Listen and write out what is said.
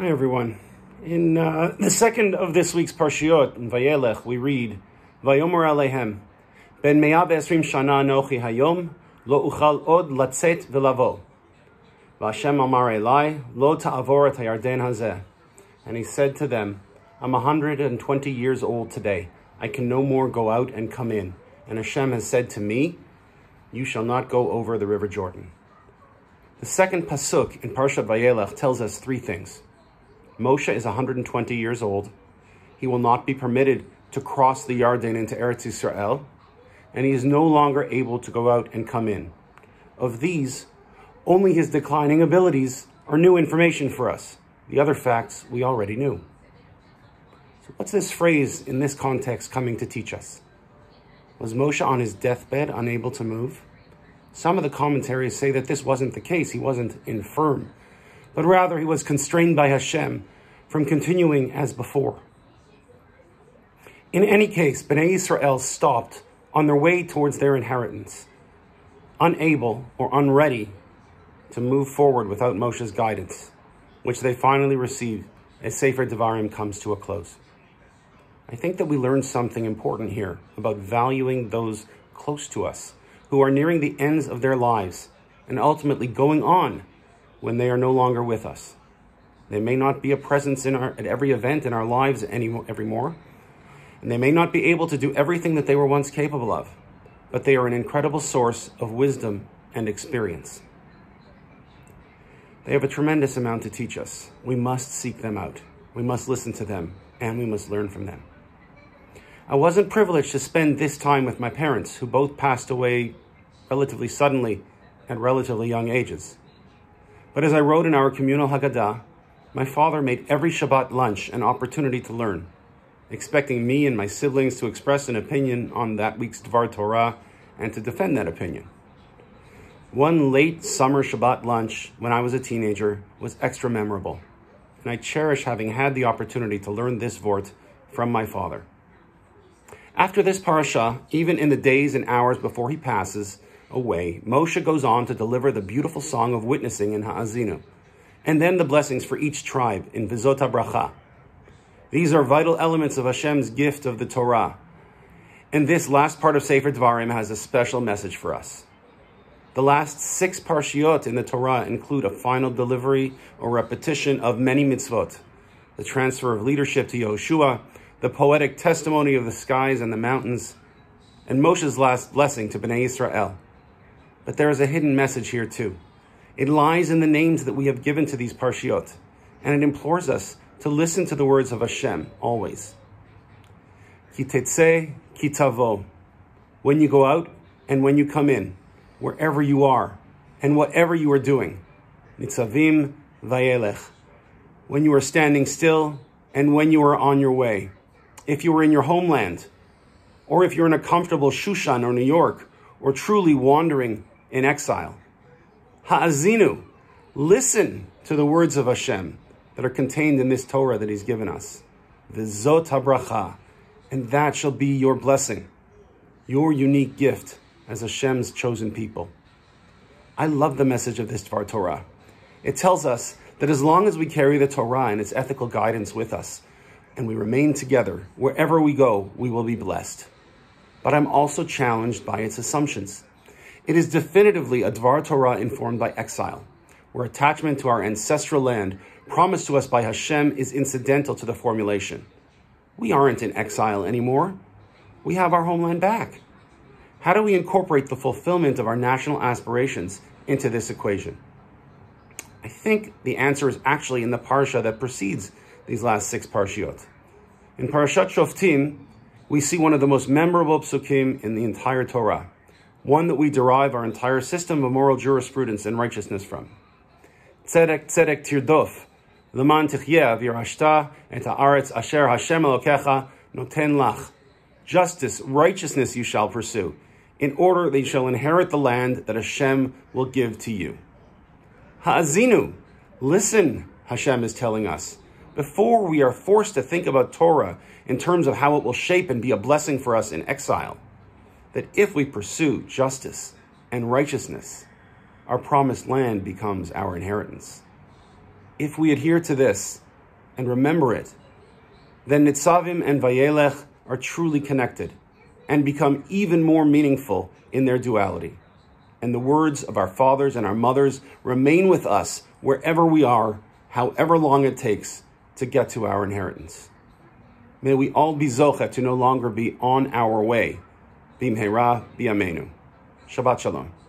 Hi, everyone. In uh, the second of this week's Parshiot, in Vayelech, we read, Vayomer Alehem, Ben Me'ab Esrim Shana Nochi Hayom, Lo Uchal Od Latzet V'lavo. Vashem Amar Eli, Lo Ta'avor Et Hayarden Hazeh. And he said to them, I'm 120 years old today. I can no more go out and come in. And Hashem has said to me, You shall not go over the river Jordan. The second pasuk in Parshat Vayelech tells us three things. Moshe is 120 years old. He will not be permitted to cross the Yarden into Eretz Israel, and he is no longer able to go out and come in. Of these, only his declining abilities are new information for us. The other facts we already knew. So, what's this phrase in this context coming to teach us? Was Moshe on his deathbed unable to move? Some of the commentaries say that this wasn't the case. He wasn't infirm but rather he was constrained by Hashem from continuing as before. In any case, Bnei Israel stopped on their way towards their inheritance, unable or unready to move forward without Moshe's guidance, which they finally received as Sefer Devarim comes to a close. I think that we learned something important here about valuing those close to us who are nearing the ends of their lives and ultimately going on when they are no longer with us. They may not be a presence in our, at every event in our lives anymore, and they may not be able to do everything that they were once capable of, but they are an incredible source of wisdom and experience. They have a tremendous amount to teach us. We must seek them out. We must listen to them, and we must learn from them. I wasn't privileged to spend this time with my parents, who both passed away relatively suddenly at relatively young ages. But as I wrote in our communal Haggadah, my father made every Shabbat lunch an opportunity to learn, expecting me and my siblings to express an opinion on that week's Dvar Torah and to defend that opinion. One late summer Shabbat lunch when I was a teenager was extra memorable, and I cherish having had the opportunity to learn this Vort from my father. After this parasha, even in the days and hours before he passes, away, Moshe goes on to deliver the beautiful song of witnessing in Ha'azinu, and then the blessings for each tribe in Vizot Bracha. These are vital elements of Hashem's gift of the Torah. And this last part of Sefer Dvarim has a special message for us. The last six parshiot in the Torah include a final delivery or repetition of many mitzvot, the transfer of leadership to Yoshua, the poetic testimony of the skies and the mountains, and Moshe's last blessing to Bnei Israel. But there is a hidden message here too. It lies in the names that we have given to these parshiot, and it implores us to listen to the words of Hashem always. Kitetse kitavo. When you go out and when you come in, wherever you are and whatever you are doing. Nitzavim vayelech. When you are standing still and when you are on your way. If you are in your homeland, or if you're in a comfortable Shushan or New York, or truly wandering in exile. Ha'azinu, listen to the words of Hashem that are contained in this Torah that He's given us. V'zot habracha, and that shall be your blessing, your unique gift as Hashem's chosen people. I love the message of this Dvar Torah. It tells us that as long as we carry the Torah and its ethical guidance with us, and we remain together, wherever we go, we will be blessed. But I'm also challenged by its assumptions. It is definitively a Dvar Torah informed by exile, where attachment to our ancestral land promised to us by Hashem is incidental to the formulation. We aren't in exile anymore. We have our homeland back. How do we incorporate the fulfillment of our national aspirations into this equation? I think the answer is actually in the parsha that precedes these last six parshiot. In Parashat Shoftim, we see one of the most memorable psukim in the entire Torah one that we derive our entire system of moral jurisprudence and righteousness from. Tzedek tzedek tirdof, leman tichyeh v'yirashta et ha'aretz asher Hashem Elokecha noten lach. Justice, righteousness you shall pursue, in order that you shall inherit the land that Hashem will give to you. Ha'azinu, listen, Hashem is telling us, before we are forced to think about Torah in terms of how it will shape and be a blessing for us in exile that if we pursue justice and righteousness, our promised land becomes our inheritance. If we adhere to this and remember it, then Nitzavim and Vayelech are truly connected and become even more meaningful in their duality. And the words of our fathers and our mothers remain with us wherever we are, however long it takes to get to our inheritance. May we all be Zocha to no longer be on our way, Bimhera Biamenu. Shabbat Shalom.